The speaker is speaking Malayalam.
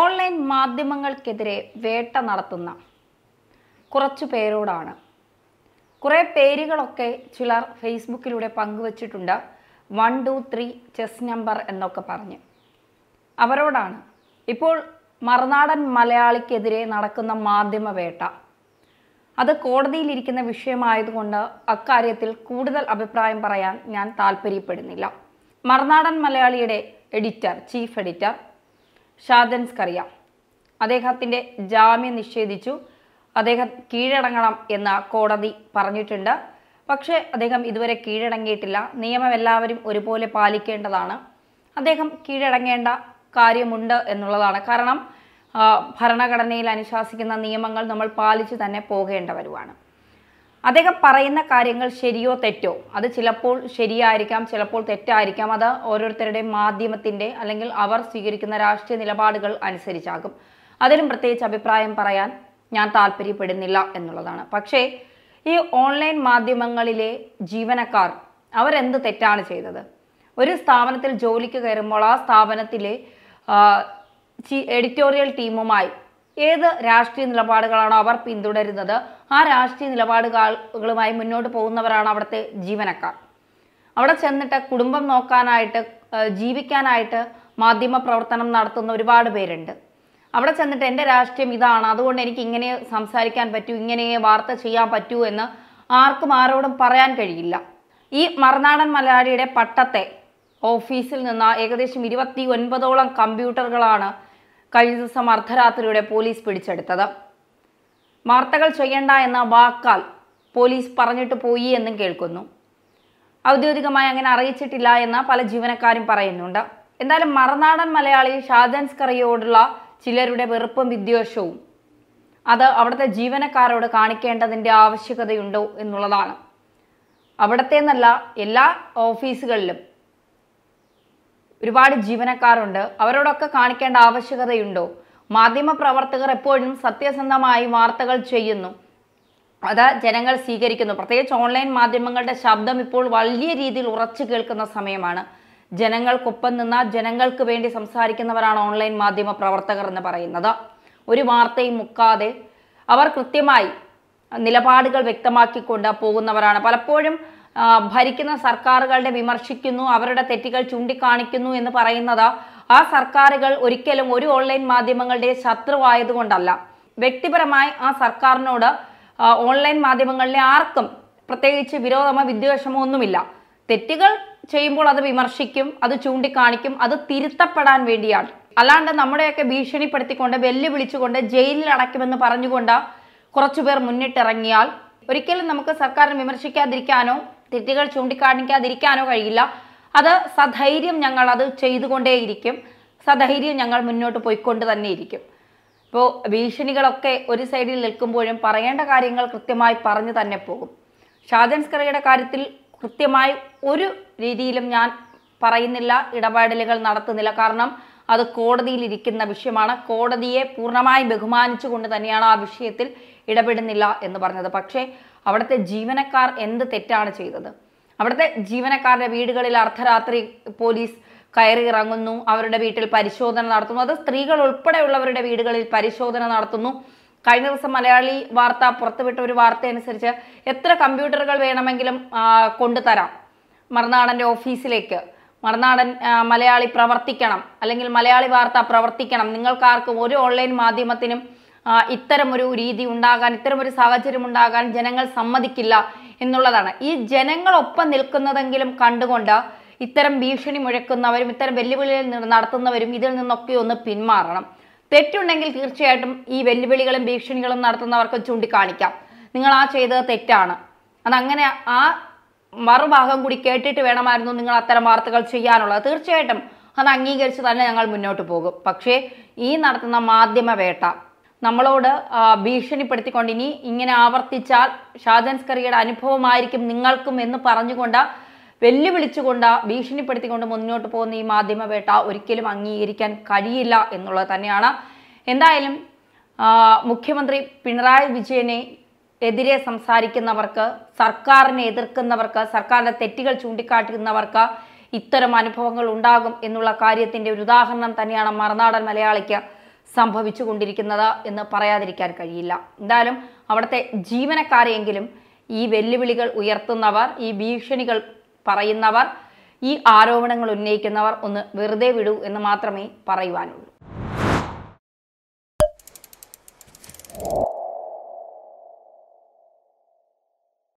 ഓൺലൈൻ മാധ്യമങ്ങൾക്കെതിരെ വേട്ട നടത്തുന്ന കുറച്ചു പേരോടാണ് കുറേ പേരുകളൊക്കെ ചിലർ ഫേസ്ബുക്കിലൂടെ പങ്കുവച്ചിട്ടുണ്ട് one two three chess number എന്നൊക്കെ പറഞ്ഞ് അവരോടാണ് ഇപ്പോൾ മറുനാടൻ മലയാളിക്കെതിരെ നടക്കുന്ന മാധ്യമ വേട്ട അത് കോടതിയിലിരിക്കുന്ന വിഷയമായതുകൊണ്ട് അക്കാര്യത്തിൽ കൂടുതൽ അഭിപ്രായം പറയാൻ ഞാൻ താല്പര്യപ്പെടുന്നില്ല മറുനാടൻ മലയാളിയുടെ എഡിറ്റർ ചീഫ് എഡിറ്റർ ഷാജൻ കറിയ അദ്ദേഹത്തിൻ്റെ ജാമ്യം നിഷേധിച്ചു അദ്ദേഹം കീഴടങ്ങണം എന്ന് കോടതി പറഞ്ഞിട്ടുണ്ട് പക്ഷേ അദ്ദേഹം ഇതുവരെ കീഴടങ്ങിയിട്ടില്ല നിയമം എല്ലാവരും ഒരുപോലെ പാലിക്കേണ്ടതാണ് അദ്ദേഹം കീഴടങ്ങേണ്ട കാര്യമുണ്ട് എന്നുള്ളതാണ് കാരണം ഭരണഘടനയിൽ അനുശാസിക്കുന്ന നിയമങ്ങൾ നമ്മൾ പാലിച്ചു തന്നെ പോകേണ്ടവരുമാണ് അദ്ദേഹം പറയുന്ന കാര്യങ്ങൾ ശരിയോ തെറ്റോ അത് ചിലപ്പോൾ ശരിയായിരിക്കാം ചിലപ്പോൾ തെറ്റായിരിക്കാം അത് ഓരോരുത്തരുടെ മാധ്യമത്തിൻ്റെ അല്ലെങ്കിൽ അവർ സ്വീകരിക്കുന്ന രാഷ്ട്രീയ നിലപാടുകൾ അനുസരിച്ചാകും അതിലും പ്രത്യേകിച്ച് അഭിപ്രായം പറയാൻ ഞാൻ താല്പര്യപ്പെടുന്നില്ല എന്നുള്ളതാണ് പക്ഷേ ഈ ഓൺലൈൻ മാധ്യമങ്ങളിലെ ജീവനക്കാർ അവരെന്ത് തെറ്റാണ് ചെയ്തത് ഒരു സ്ഥാപനത്തിൽ ജോലിക്ക് കയറുമ്പോൾ ആ സ്ഥാപനത്തിലെ എഡിറ്റോറിയൽ ടീമുമായി ഏത് രാഷ്ട്രീയ നിലപാടുകളാണോ അവർ പിന്തുടരുന്നത് ആ രാഷ്ട്രീയ നിലപാടുകളുമായി മുന്നോട്ട് പോകുന്നവരാണ് അവിടുത്തെ ജീവനക്കാർ അവിടെ ചെന്നിട്ട് കുടുംബം നോക്കാനായിട്ട് ജീവിക്കാനായിട്ട് മാധ്യമ പ്രവർത്തനം നടത്തുന്ന ഒരുപാട് പേരുണ്ട് അവിടെ ചെന്നിട്ട് എൻ്റെ രാഷ്ട്രീയം ഇതാണ് അതുകൊണ്ട് എനിക്ക് ഇങ്ങനെ സംസാരിക്കാൻ പറ്റൂ ഇങ്ങനെ വാർത്ത ചെയ്യാൻ പറ്റൂ എന്ന് ആർക്കും ആരോടും പറയാൻ കഴിയില്ല ഈ മറുനാടൻ മലയാളിയുടെ പട്ടത്തെ ഓഫീസിൽ നിന്ന് ഏകദേശം ഇരുപത്തി ഒൻപതോളം കമ്പ്യൂട്ടറുകളാണ് കഴിഞ്ഞ ദിവസം അർദ്ധരാത്രിയുടെ പോലീസ് പിടിച്ചെടുത്തത് വാർത്തകൾ ചെയ്യണ്ട എന്ന വാക്കാൽ പോലീസ് പറഞ്ഞിട്ട് പോയി എന്നും കേൾക്കുന്നു ഔദ്യോഗികമായി അങ്ങനെ അറിയിച്ചിട്ടില്ല എന്ന് പല ജീവനക്കാരും പറയുന്നുണ്ട് എന്നാലും മറനാടൻ മലയാളി ഷാദൻസ് കറിയോടുള്ള ചിലരുടെ വെറുപ്പും വിദ്വേഷവും അത് അവിടുത്തെ ജീവനക്കാരോട് കാണിക്കേണ്ടതിൻ്റെ ആവശ്യകതയുണ്ടോ എന്നുള്ളതാണ് അവിടത്തെ എല്ലാ ഓഫീസുകളിലും ഒരുപാട് ജീവനക്കാരുണ്ട് അവരോടൊക്കെ കാണിക്കേണ്ട ആവശ്യകതയുണ്ടോ മാധ്യമപ്രവർത്തകർ എപ്പോഴും സത്യസന്ധമായി വാർത്തകൾ ചെയ്യുന്നു അത് ജനങ്ങൾ സ്വീകരിക്കുന്നു പ്രത്യേകിച്ച് ഓൺലൈൻ മാധ്യമങ്ങളുടെ ശബ്ദം ഇപ്പോൾ വലിയ രീതിയിൽ ഉറച്ചു കേൾക്കുന്ന സമയമാണ് ജനങ്ങൾക്കൊപ്പം നിന്ന ജനങ്ങൾക്ക് വേണ്ടി സംസാരിക്കുന്നവരാണ് ഓൺലൈൻ മാധ്യമ പ്രവർത്തകർ എന്ന് പറയുന്നത് ഒരു വാർത്തയും മുക്കാതെ അവർ കൃത്യമായി നിലപാടുകൾ വ്യക്തമാക്കിക്കൊണ്ട് പോകുന്നവരാണ് പലപ്പോഴും ഭരിക്കുന്ന സർക്കാരുകളുടെ വിമർശിക്കുന്നു അവരുടെ തെറ്റുകൾ ചൂണ്ടിക്കാണിക്കുന്നു എന്ന് പറയുന്നത് ആ സർക്കാരുകൾ ഒരിക്കലും ഒരു ഓൺലൈൻ മാധ്യമങ്ങളുടെ ശത്രുവായതുകൊണ്ടല്ല വ്യക്തിപരമായി ആ സർക്കാരിനോട് ഓൺലൈൻ മാധ്യമങ്ങളിലെ ആർക്കും പ്രത്യേകിച്ച് വിരോധമോ വിദ്വേഷമോ ഒന്നുമില്ല തെറ്റുകൾ ചെയ്യുമ്പോൾ അത് വിമർശിക്കും അത് ചൂണ്ടിക്കാണിക്കും അത് തിരുത്തപ്പെടാൻ വേണ്ടിയാണ് അല്ലാണ്ട് നമ്മുടെയൊക്കെ ഭീഷണിപ്പെടുത്തിക്കൊണ്ട് വെല്ലുവിളിച്ചുകൊണ്ട് ജയിലിൽ അടയ്ക്കുമെന്ന് പറഞ്ഞുകൊണ്ട് കുറച്ചുപേർ മുന്നിട്ടിറങ്ങിയാൽ ഒരിക്കലും നമുക്ക് സർക്കാരിനെ വിമർശിക്കാതിരിക്കാനോ തെറ്റുകൾ ചൂണ്ടിക്കാണിക്കാതിരിക്കാനോ കഴിയില്ല അത് സധൈര്യം ഞങ്ങൾ അത് ചെയ്തുകൊണ്ടേയിരിക്കും സധൈര്യം ഞങ്ങൾ മുന്നോട്ട് പോയിക്കൊണ്ട് തന്നെ ഇരിക്കും ഇപ്പോൾ ഭീഷണികളൊക്കെ ഒരു സൈഡിൽ നിൽക്കുമ്പോഴും പറയേണ്ട കാര്യങ്ങൾ കൃത്യമായി പറഞ്ഞു തന്നെ പോകും ഷാജൻസ് കറിയുടെ കാര്യത്തിൽ കൃത്യമായി ഒരു രീതിയിലും ഞാൻ പറയുന്നില്ല ഇടപാടലുകൾ നടത്തുന്നില്ല കാരണം അത് കോടതിയിൽ വിഷയമാണ് കോടതിയെ പൂർണ്ണമായി ബഹുമാനിച്ചുകൊണ്ട് തന്നെയാണ് ആ വിഷയത്തിൽ ഇടപെടുന്നില്ല എന്ന് പറഞ്ഞത് പക്ഷേ അവിടുത്തെ ജീവനക്കാർ എന്ത് തെറ്റാണ് ചെയ്തത് അവിടുത്തെ ജീവനക്കാരുടെ വീടുകളിൽ അർദ്ധരാത്രി പോലീസ് കയറി ഇറങ്ങുന്നു അവരുടെ വീട്ടിൽ പരിശോധന നടത്തുന്നു അത് സ്ത്രീകൾ ഉൾപ്പെടെയുള്ളവരുടെ വീടുകളിൽ പരിശോധന നടത്തുന്നു കഴിഞ്ഞ ദിവസം മലയാളി വാർത്ത പുറത്തുവിട്ട ഒരു വാർത്ത അനുസരിച്ച് എത്ര കമ്പ്യൂട്ടറുകൾ വേണമെങ്കിലും കൊണ്ടുതരാം മറുനാടൻ്റെ ഓഫീസിലേക്ക് മറുനാടൻ മലയാളി പ്രവർത്തിക്കണം അല്ലെങ്കിൽ മലയാളി വാർത്ത പ്രവർത്തിക്കണം നിങ്ങൾക്കാർക്കും ഒരു ഓൺലൈൻ മാധ്യമത്തിനും ഇത്തരമൊരു രീതി ഉണ്ടാകാൻ ഇത്തരമൊരു സാഹചര്യം ഉണ്ടാകാൻ ജനങ്ങൾ സമ്മതിക്കില്ല എന്നുള്ളതാണ് ഈ ജനങ്ങളൊപ്പം നിൽക്കുന്നതെങ്കിലും കണ്ടുകൊണ്ട് ഇത്തരം ഭീഷണി മുഴക്കുന്നവരും ഇത്തരം വെല്ലുവിളികൾ നടത്തുന്നവരും ഇതിൽ നിന്നൊക്കെ ഒന്ന് പിന്മാറണം തെറ്റുണ്ടെങ്കിൽ തീർച്ചയായിട്ടും ഈ വെല്ലുവിളികളും ഭീഷണികളും നടത്തുന്നവർക്ക് ചൂണ്ടിക്കാണിക്കാം നിങ്ങൾ ആ ചെയ്തത് തെറ്റാണ് അതങ്ങനെ ആ മറുഭാഗം കൂടി കേട്ടിട്ട് വേണമായിരുന്നു നിങ്ങൾ അത്തരം വാർത്തകൾ ചെയ്യാനുള്ളത് തീർച്ചയായിട്ടും അത് അംഗീകരിച്ച് തന്നെ ഞങ്ങൾ മുന്നോട്ട് പോകും പക്ഷേ ഈ നടത്തുന്ന മാധ്യമവേട്ട നമ്മളോട് ഭീഷണിപ്പെടുത്തിക്കൊണ്ട് ഇനി ഇങ്ങനെ ആവർത്തിച്ചാൽ ഷാജൻസ് കറിയുടെ അനുഭവമായിരിക്കും നിങ്ങൾക്കും എന്ന് പറഞ്ഞുകൊണ്ട് വെല്ലുവിളിച്ചുകൊണ്ട് ഭീഷണിപ്പെടുത്തിക്കൊണ്ട് മുന്നോട്ട് പോകുന്ന ഈ മാധ്യമവേട്ട ഒരിക്കലും അംഗീകരിക്കാൻ കഴിയില്ല എന്നുള്ളത് തന്നെയാണ് എന്തായാലും മുഖ്യമന്ത്രി പിണറായി വിജയനെ എതിരെ സംസാരിക്കുന്നവർക്ക് സർക്കാരിനെ എതിർക്കുന്നവർക്ക് സർക്കാരിൻ്റെ തെറ്റുകൾ ചൂണ്ടിക്കാട്ടുന്നവർക്ക് ഇത്തരം അനുഭവങ്ങൾ ഉണ്ടാകും എന്നുള്ള കാര്യത്തിൻ്റെ ഒരു ഉദാഹരണം തന്നെയാണ് മറുനാടൻ മലയാളിക്ക് സംഭവിച്ചു കൊണ്ടിരിക്കുന്നത് എന്ന് പറയാതിരിക്കാൻ കഴിയില്ല എന്തായാലും അവിടുത്തെ ജീവനക്കാരെയെങ്കിലും ഈ വെല്ലുവിളികൾ ഉയർത്തുന്നവർ ഈ ഭീഷണികൾ പറയുന്നവർ ഈ ആരോപണങ്ങൾ ഉന്നയിക്കുന്നവർ ഒന്ന് വെറുതെ വിടൂ എന്ന് മാത്രമേ പറയുവാനുള്ളൂ